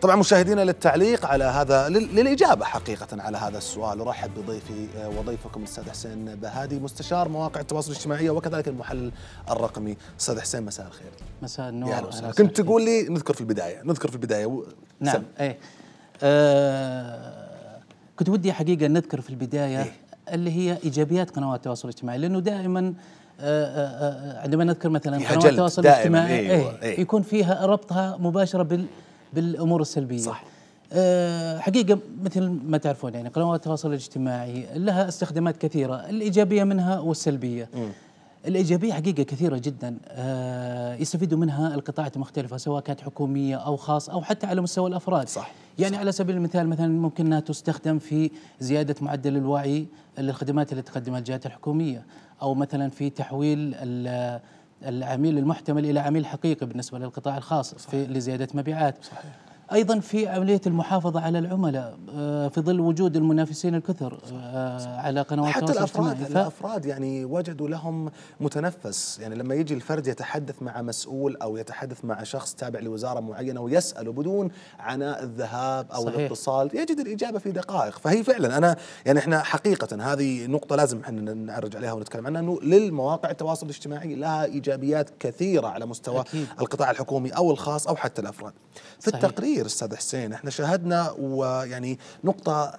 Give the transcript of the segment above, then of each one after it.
طبعا مشاهدينا للتعليق على هذا للاجابه حقيقه على هذا السؤال ارحب بضيفي آه، وضيفكم الاستاذ حسين بهادي مستشار مواقع التواصل الاجتماعي وكذلك المحلل الرقمي استاذ حسين مساء الخير مساء النور يا وسهلا كنت تقول لي نذكر في البدايه نذكر في البدايه و... نعم سم. ايه آه كنت ودي حقيقه نذكر في البدايه إيه؟ اللي هي ايجابيات قنوات التواصل الاجتماعي لانه دائما آه، آه، عندما نذكر مثلا قنوات التواصل الاجتماعي إيه, إيه, إيه يكون فيها ربطها مباشره بال بالامور السلبيه صح آه، حقيقه مثل ما تعرفون يعني قنوات التواصل الاجتماعي لها استخدامات كثيره الايجابيه منها والسلبيه م. الايجابيه حقيقه كثيره جدا آه، يستفيدوا منها القطاعات المختلفه سواء كانت حكوميه او خاص او حتى على مستوى الافراد صح يعني صح. على سبيل المثال مثلا ممكن انها تستخدم في زياده معدل الوعي للخدمات اللي تقدمها الجهات الحكوميه او مثلا في تحويل العميل المحتمل الى عميل حقيقي بالنسبه للقطاع الخاص صحيح. في لزياده مبيعات صحيح. ايضا في عمليه المحافظه على العملاء آه، في ظل وجود المنافسين الكثر آه، على قنوات حتى الافراد ف... الافراد يعني وجدوا لهم متنفس يعني لما يجي الفرد يتحدث مع مسؤول او يتحدث مع شخص تابع لوزاره معينه ويساله بدون عناء الذهاب او صحيح. الاتصال يجد الاجابه في دقائق فهي فعلا انا يعني احنا حقيقه هذه نقطه لازم احنا نعرج عليها ونتكلم عنها انه للمواقع التواصل الاجتماعي لها ايجابيات كثيره على مستوى أكيد. القطاع الحكومي او الخاص او حتى الافراد في صحيح. التقرير كثير استاذ حسين احنا شاهدنا ويعني نقطه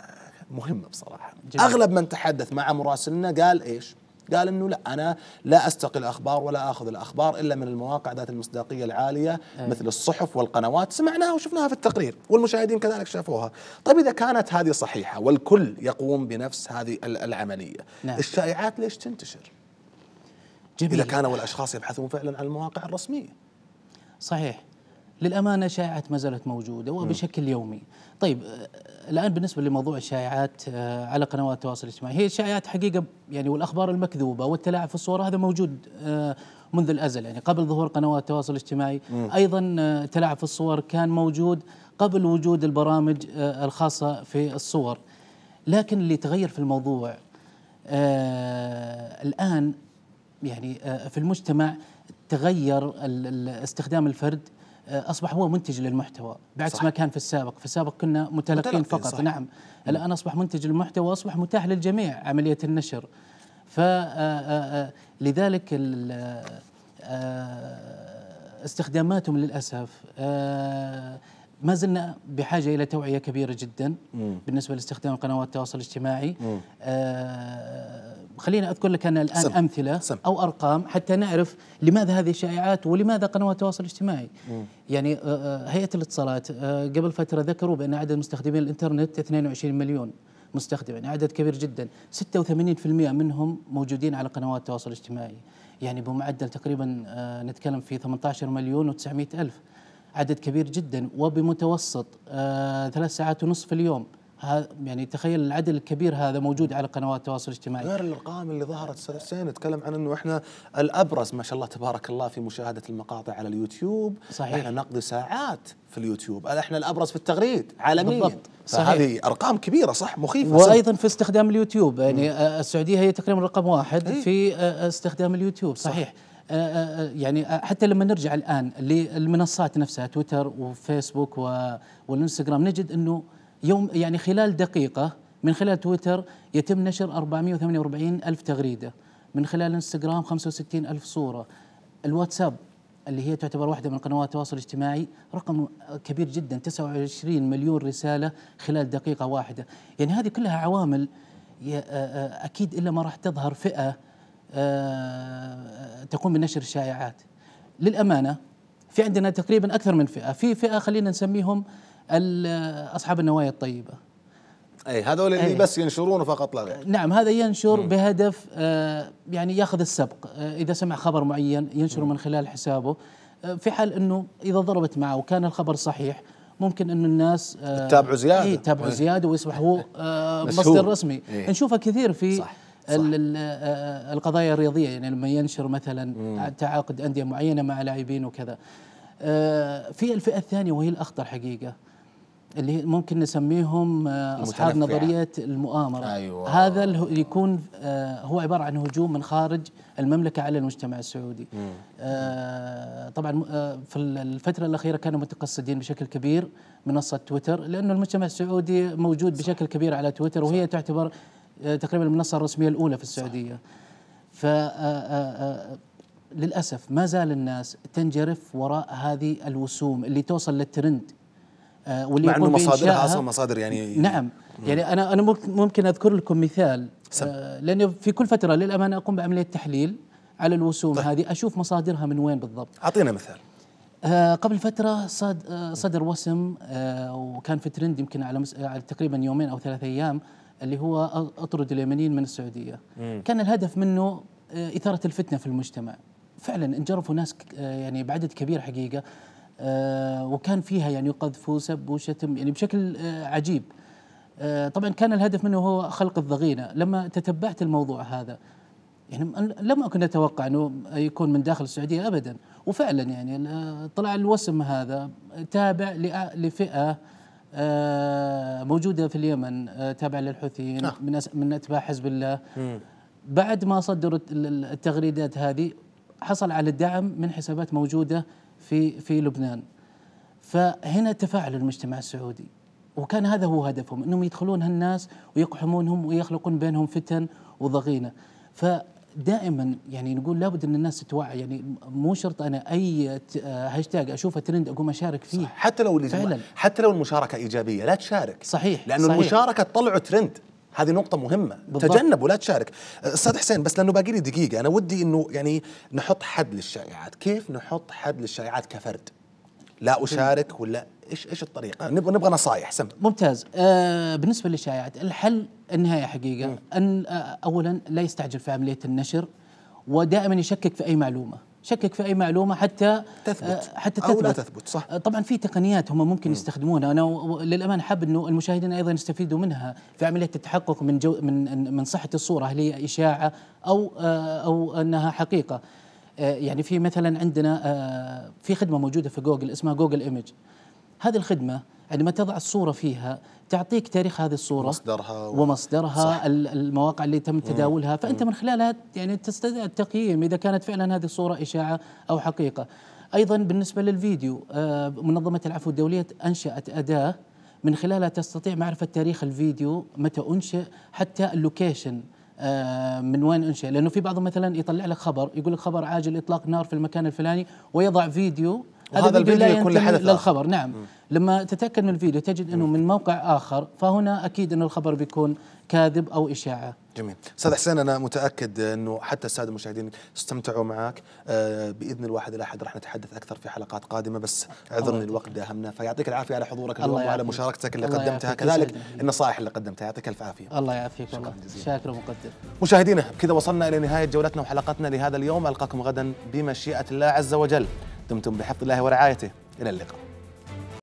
مهمه بصراحه جميل. اغلب من تحدث مع مراسلنا قال ايش قال انه لا انا لا استقي الاخبار ولا اخذ الاخبار الا من المواقع ذات المصداقيه العاليه أي. مثل الصحف والقنوات سمعناها وشفناها في التقرير والمشاهدين كذلك شافوها طيب اذا كانت هذه صحيحه والكل يقوم بنفس هذه العمليه نعم. الشائعات ليش تنتشر جميل. اذا كانوا الاشخاص يبحثون فعلا عن المواقع الرسميه صحيح للأمانة شائعات ما زالت موجودة وبشكل يومي طيب آه، الآن بالنسبة لموضوع الشائعات آه، على قنوات التواصل الاجتماعي هي الشائعات حقيقة يعني والأخبار المكذوبة والتلاعب في الصور هذا موجود آه، منذ الأزل يعني قبل ظهور قنوات التواصل الاجتماعي أيضا تلاعب في الصور كان موجود قبل وجود البرامج الخاصة في الصور لكن اللي تغير في الموضوع الآن يعني في المجتمع تغير استخدام الفرد آه، اصبح هو منتج للمحتوى بعكس صح. ما كان في السابق في السابق كنا متلقين فقط صح. نعم الان اصبح منتج للمحتوى واصبح متاح للجميع عمليه النشر ف آه، آه، لذلك استخداماتهم للاسف ما زلنا بحاجه الى توعيه كبيره جدا بالنسبه لاستخدام قنوات التواصل الاجتماعي خلينا أذكر لك أنا الآن سم. أمثلة سم. أو أرقام حتى نعرف لماذا هذه الشائعات ولماذا قنوات التواصل الاجتماعي م. يعني آه، آه، هيئة الاتصالات آه، قبل فترة ذكروا بأن عدد مستخدمين الإنترنت 22 مليون مستخدم يعني عدد كبير جدا 86% منهم موجودين على قنوات التواصل الاجتماعي يعني بمعدل تقريبا نتكلم في 18 مليون و900 ألف عدد كبير جدا وبمتوسط ثلاث ساعات ونصف في اليوم هذا يعني تخيل العدد الكبير هذا موجود على قنوات التواصل الاجتماعي غير الارقام اللي ظهرت استاذ حسين نتكلم عن انه احنا الابرز ما شاء الله تبارك الله في مشاهده المقاطع على اليوتيوب صحيح احنا نقضي ساعات في اليوتيوب احنا الابرز في التغريد عالميا بالضبط هذه ارقام كبيره صح مخيفه وايضا في استخدام اليوتيوب يعني م. آه، السعوديه هي تقريبا رقم واحد ايه؟ في آه، آه، استخدام اليوتيوب صحيح صحيح. يعني حتى لما نرجع الان للمنصات نفسها تويتر وفيسبوك والانستغرام نجد انه يوم يعني خلال دقيقة من خلال تويتر يتم نشر 448 ألف تغريدة من خلال انستغرام 65 ألف صورة الواتساب اللي هي تعتبر واحدة من قنوات التواصل الاجتماعي رقم كبير جدا 29 مليون رسالة خلال دقيقة واحدة يعني هذه كلها عوامل أكيد إلا ما راح تظهر فئة آه، تقوم بنشر الشائعات للأمانة في عندنا تقريبا أكثر من فئة في فئة خلينا نسميهم اصحاب النوايا الطيبه اي هذول اللي أي. بس ينشرون فقط لا غير نعم هذا ينشر مم. بهدف آه، يعني ياخذ السبق آه، اذا سمع خبر معين ينشره من خلال حسابه آه، في حال انه اذا ضربت معه وكان الخبر صحيح ممكن انه الناس تتابعوا زياده اي تتابعوا إيه. زياده ويصبح هو مصدر رسمي إيه. نشوفه كثير في صح. صح. القضايا الرياضيه يعني لما ينشر مثلا تعاقد انديه معينه مع لاعبين وكذا في الفئه الثانيه وهي الاخطر حقيقه اللي ممكن نسميهم آه، اصحاب نظريه المؤامره أيوة. هذا يكون آه، هو عباره عن هجوم من خارج المملكه على المجتمع السعودي آه، طبعا في الفتره الاخيره كانوا متقصدين بشكل كبير منصه تويتر لانه المجتمع السعودي موجود صح. بشكل كبير على تويتر وهي صح. تعتبر تقريبا المنصه الرسميه الاولى في السعوديه ف للاسف ما زال الناس تنجرف وراء هذه الوسوم اللي توصل للترند آه، واللي مع انه مصادرها اصلا مصادر يعني نعم يعني انا انا ممكن اذكر لكم مثال آه، لاني في كل فتره للامانه اقوم بعمليه تحليل على الوسوم طيب. هذه اشوف مصادرها من وين بالضبط اعطينا مثال آه قبل فترة صد آه، صدر وسم آه وكان في ترند يمكن على, مس... على تقريبا يومين أو ثلاثة أيام اللي هو أطرد اليمنيين من السعودية مم. كان الهدف منه آه إثارة الفتنة في المجتمع فعلا انجرفوا ناس يعني بعدد كبير حقيقة آه، وكان فيها يعني قذف وسب وشتم يعني بشكل آه، عجيب آه، طبعا كان الهدف منه هو خلق الضغينه لما تتبعت الموضوع هذا يعني لم اكن اتوقع انه يكون من داخل السعوديه ابدا وفعلا يعني طلع الوسم هذا تابع لفئه موجوده في اليمن تابع للحوثيين نعم. من من اتباع حزب الله بعد ما صدرت التغريدات هذه حصل على الدعم من حسابات موجوده في في لبنان فهنا تفاعل المجتمع السعودي وكان هذا هو هدفهم انهم يدخلون هالناس ويقحمونهم ويخلقون بينهم فتن وضغينه فدائما يعني نقول لابد ان الناس تتوعى يعني مو شرط انا اي هاشتاج اشوفه ترند اقوم اشارك فيه صح. حتى لو فعلا. حتى لو المشاركه ايجابيه لا تشارك صحيح لانه صحيح. المشاركه تطلع ترند هذه نقطة مهمة بالضبط. تجنب ولا تشارك أستاذ حسين بس لأنه باقي لي دقيقة أنا ودي أنه يعني نحط حد للشائعات كيف نحط حد للشائعات كفرد لا أشارك ولا إيش إيش الطريقة آه. نبغى نبغى نصايح سم ممتاز آه بالنسبة للشائعات الحل النهاية حقيقة م. أن آه أولا لا يستعجل في عملية النشر ودائما يشكك في أي معلومة شكك في اي معلومه حتى آه، تثبت حتى تثبت, أو لا تثبت صح آه، طبعا في تقنيات هم ممكن يستخدمونها انا للامانه حاب انه المشاهدين ايضا يستفيدوا منها في عمليه التحقق من جو من من صحه الصوره هل هي اشاعه او آه، او انها حقيقه يعني في مثلا عندنا في خدمه موجوده في جوجل اسمها جوجل ايمج هذه الخدمه عندما يعني تضع الصورة فيها تعطيك تاريخ هذه الصورة مصدرها و... ومصدرها صح. المواقع اللي تم تداولها فأنت من خلالها يعني تستطيع التقييم إذا كانت فعلا هذه الصورة إشاعة أو حقيقة أيضا بالنسبة للفيديو آه، منظمة العفو الدولية أنشأت أداة من خلالها تستطيع معرفة تاريخ الفيديو متى أنشئ حتى اللوكيشن آه، من وين انشئ لانه في بعضهم مثلا يطلع لك خبر يقول لك خبر عاجل اطلاق نار في المكان الفلاني ويضع فيديو هذا الفيديو, يكون لحدث للخبر آخر. نعم م. لما تتاكد من الفيديو تجد انه من موقع اخر فهنا اكيد انه الخبر بيكون كاذب او اشاعه جميل استاذ حسين انا متاكد انه حتى الساده المشاهدين استمتعوا معك آه، باذن الواحد الاحد راح نتحدث اكثر في حلقات قادمه بس عذرني الوقت داهمنا فيعطيك العافيه على حضورك اليوم وعلى مشاركتك اللي قدمتها كذلك النصائح اللي قدمتها يعطيك الف عافيه الله يعافيك والله شاكر ومقدر مشاهدينا بكذا وصلنا الى نهايه جولتنا وحلقتنا لهذا اليوم القاكم غدا بمشيئه الله عز وجل دمتم بحفظ الله ورعايته إلى اللقاء